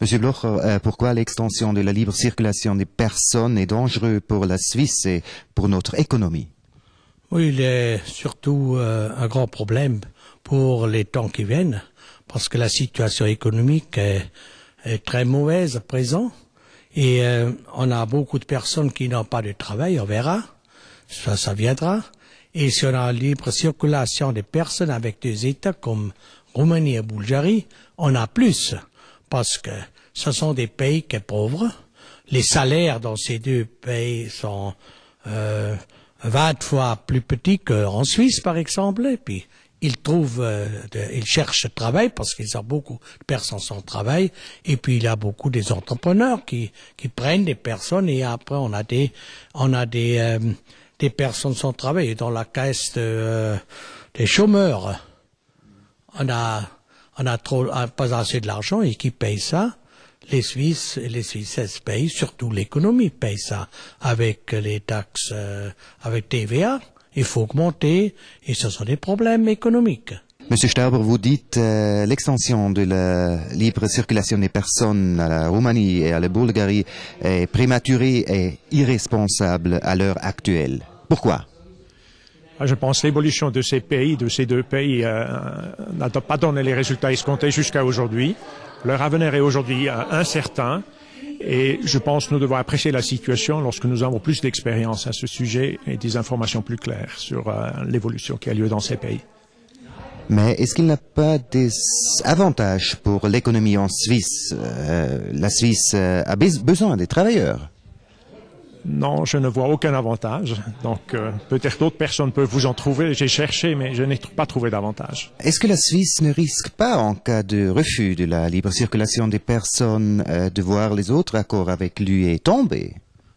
Monsieur Bloch, euh, euh, pourquoi l'extension de la libre circulation des personnes est dangereuse pour la Suisse et pour notre économie Oui, il est surtout euh, un grand problème pour les temps qui viennent, parce que la situation économique est, très mauvaise à présent, et on a beaucoup de personnes qui n'ont pas de travail, on verra, ça, ça viendra, et si on a la libre circulation des personnes avec des États comme Roumanie et Bulgarie, on a plus parce que ce sont des pays qui sont pauvres. Les salaires dans ces deux pays sont euh, 20 fois plus petits qu'en Suisse, par exemple. Et puis, ils trouvent, euh, ils cherchent travail parce qu'ils ont beaucoup de personnes sans travail. Et puis il y a beaucoup des entrepreneurs qui qui prennent des personnes et après on a des on a des euh, des personnes sans travail dans la caisse euh, des chômeurs. On a on a trop, euh, pas assez de l'argent et qui paye ça Les Suisses et les Suisses payent, surtout l'économie paye ça avec les taxes, euh, avec TVA. Il faut augmenter et ce sont des problèmes économiques. Monsieur Stauber, vous dites euh, l'extension de la libre circulation des personnes à la Roumanie et à la Bulgarie est prématurée et irresponsable à l'heure actuelle. Pourquoi ah, je pense que l'évolution de ces pays, de ces deux pays, euh, n'a pas donné les résultats escomptés jusqu'à aujourd'hui. Leur avenir est aujourd'hui euh, incertain. Et je pense que nous devons apprécier la situation lorsque nous avons plus d'expérience à ce sujet et des informations plus claires sur euh, l'évolution qui a lieu dans ces pays. Mais est-ce qu'il n'y a pas des avantages pour l'économie en Suisse La Suisse a besoin des travailleurs. Non, je ne vois aucun avantage. Donc euh, peut-être d'autres personnes peuvent vous en trouver. J'ai cherché, mais je n'ai pas trouvé d'avantage. Est-ce que la Suisse ne risque pas, en cas de refus de la libre circulation des personnes, euh, de voir les autres accords avec l'UE tomber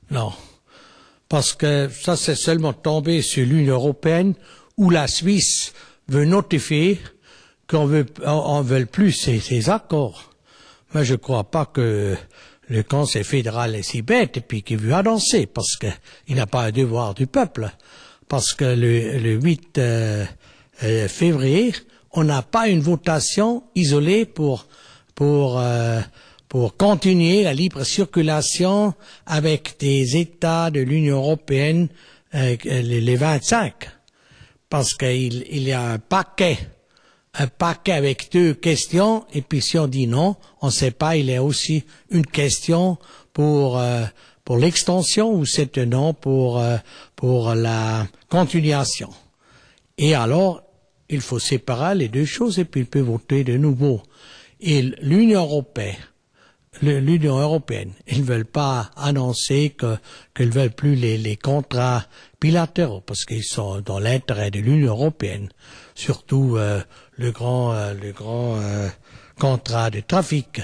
Non, parce que ça c'est seulement tomber sur l'Union européenne où la Suisse veut notifier qu'on veut, veut plus ces, ces accords. Mais je ne crois pas que le Conseil fédéral est si bête et puis qu'il veut annoncer parce qu'il n'a pas un devoir du peuple. Parce que le, le 8 euh, euh, février, on n'a pas une votation isolée pour pour euh, pour continuer la libre circulation avec des États de l'Union européenne, les, les 25, parce qu'il y a un paquet un paquet avec deux questions, et puis si on dit non, on ne sait pas, il est aussi une question pour, euh, pour l'extension ou c'est un non pour, euh, pour la continuation. Et alors, il faut séparer les deux choses et puis il peut voter de nouveau. Et l'Union européenne l'Union européenne. Ils ne veulent pas annoncer qu'ils veulent plus les, contrats bilatéraux parce qu'ils sont dans l'intérêt de l'Union européenne, surtout euh, le grand, euh, le grand euh, contrat de trafic.